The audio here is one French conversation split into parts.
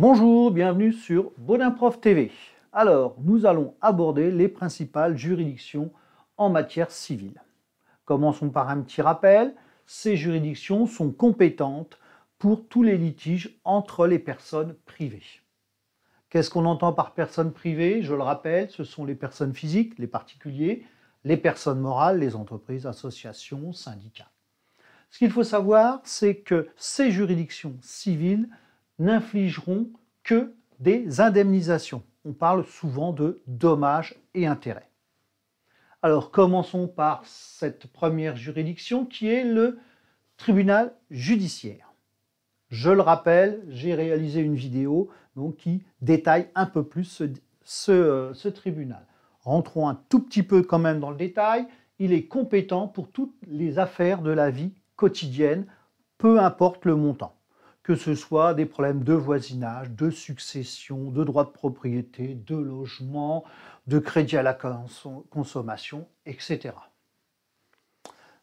Bonjour, bienvenue sur Baudin TV. Alors, nous allons aborder les principales juridictions en matière civile. Commençons par un petit rappel. Ces juridictions sont compétentes pour tous les litiges entre les personnes privées. Qu'est-ce qu'on entend par personnes privées Je le rappelle, ce sont les personnes physiques, les particuliers, les personnes morales, les entreprises, associations, syndicats. Ce qu'il faut savoir, c'est que ces juridictions civiles n'infligeront que des indemnisations. On parle souvent de dommages et intérêts. Alors commençons par cette première juridiction qui est le tribunal judiciaire. Je le rappelle, j'ai réalisé une vidéo donc, qui détaille un peu plus ce tribunal. Rentrons un tout petit peu quand même dans le détail. Il est compétent pour toutes les affaires de la vie quotidienne, peu importe le montant que ce soit des problèmes de voisinage, de succession, de droits de propriété, de logement, de crédit à la consommation, etc.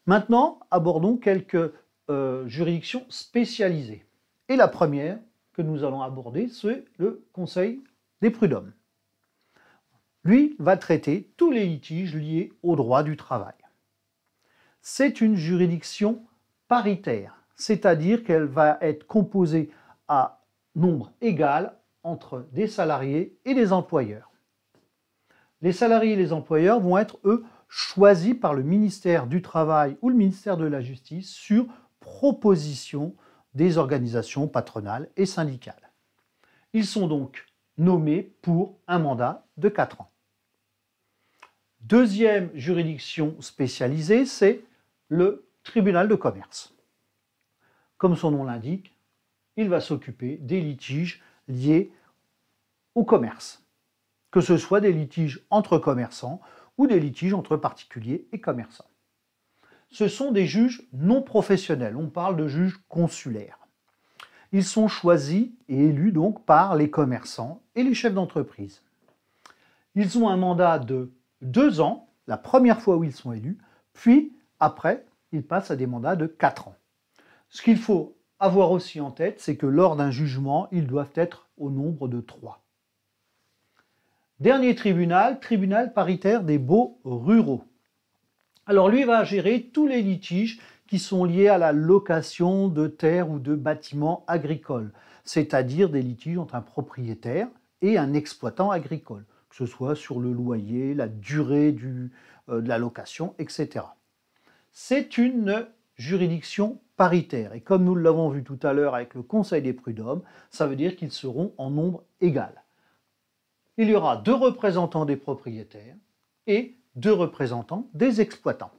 Maintenant, abordons quelques euh, juridictions spécialisées. Et la première que nous allons aborder, c'est le Conseil des prud'hommes. Lui va traiter tous les litiges liés au droit du travail. C'est une juridiction paritaire c'est-à-dire qu'elle va être composée à nombre égal entre des salariés et des employeurs. Les salariés et les employeurs vont être, eux, choisis par le ministère du Travail ou le ministère de la Justice sur proposition des organisations patronales et syndicales. Ils sont donc nommés pour un mandat de 4 ans. Deuxième juridiction spécialisée, c'est le tribunal de commerce comme son nom l'indique, il va s'occuper des litiges liés au commerce, que ce soit des litiges entre commerçants ou des litiges entre particuliers et commerçants. Ce sont des juges non professionnels, on parle de juges consulaires. Ils sont choisis et élus donc par les commerçants et les chefs d'entreprise. Ils ont un mandat de deux ans, la première fois où ils sont élus, puis après, ils passent à des mandats de quatre ans. Ce qu'il faut avoir aussi en tête, c'est que lors d'un jugement, ils doivent être au nombre de trois. Dernier tribunal, tribunal paritaire des baux ruraux. Alors lui va gérer tous les litiges qui sont liés à la location de terres ou de bâtiments agricoles, c'est-à-dire des litiges entre un propriétaire et un exploitant agricole, que ce soit sur le loyer, la durée euh, de la location, etc. C'est une juridiction paritaire. Et comme nous l'avons vu tout à l'heure avec le Conseil des prud'hommes, ça veut dire qu'ils seront en nombre égal. Il y aura deux représentants des propriétaires et deux représentants des exploitants.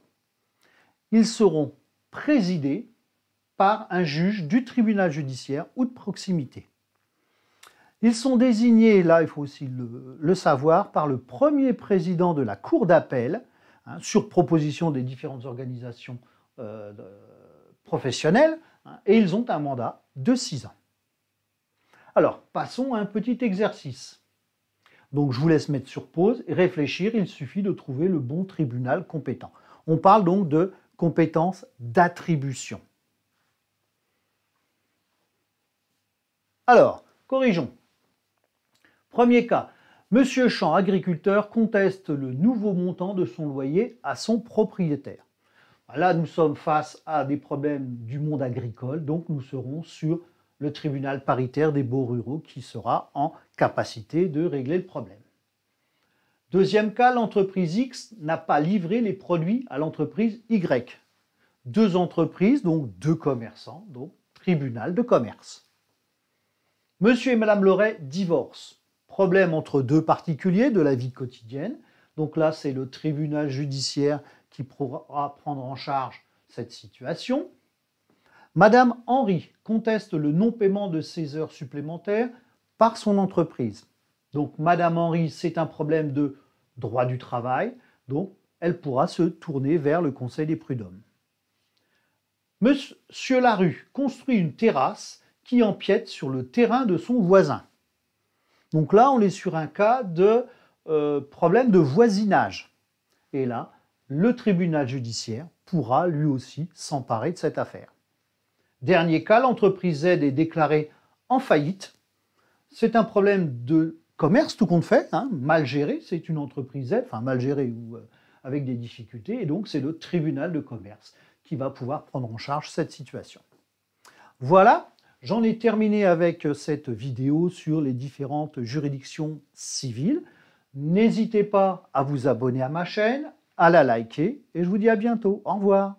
Ils seront présidés par un juge du tribunal judiciaire ou de proximité. Ils sont désignés, là il faut aussi le, savoir, par le premier président de la cour d'appel, hein, sur proposition des différentes organisations euh, professionnels, hein, et ils ont un mandat de 6 ans. Alors, passons à un petit exercice. Donc, je vous laisse mettre sur pause et réfléchir. Il suffit de trouver le bon tribunal compétent. On parle donc de compétence d'attribution. Alors, corrigeons. Premier cas. Monsieur Champ, agriculteur, conteste le nouveau montant de son loyer à son propriétaire. Là, nous sommes face à des problèmes du monde agricole, donc nous serons sur le tribunal paritaire des beaux ruraux qui sera en capacité de régler le problème. Deuxième cas, l'entreprise X n'a pas livré les produits à l'entreprise Y. Deux entreprises, donc deux commerçants, donc tribunal de commerce. Monsieur et Madame Loret divorcent. Problème entre deux particuliers de la vie quotidienne. Donc là, c'est le tribunal judiciaire qui pourra prendre en charge cette situation. Madame Henry conteste le non-paiement de ses heures supplémentaires par son entreprise. Donc Madame Henry, c'est un problème de droit du travail, donc elle pourra se tourner vers le Conseil des prud'hommes. Monsieur Larue construit une terrasse qui empiète sur le terrain de son voisin. Donc là, on est sur un cas de euh, problème de voisinage. Et là, le tribunal judiciaire pourra lui aussi s'emparer de cette affaire. Dernier cas, l'entreprise Z est déclarée en faillite. C'est un problème de commerce, tout compte fait, hein, mal géré. C'est une entreprise Z, enfin mal gérée ou euh, avec des difficultés. Et donc, c'est le tribunal de commerce qui va pouvoir prendre en charge cette situation. Voilà, j'en ai terminé avec euh, cette vidéo sur les différentes juridictions civiles. N'hésitez pas à vous abonner à ma chaîne, à la liker et je vous dis à bientôt. Au revoir.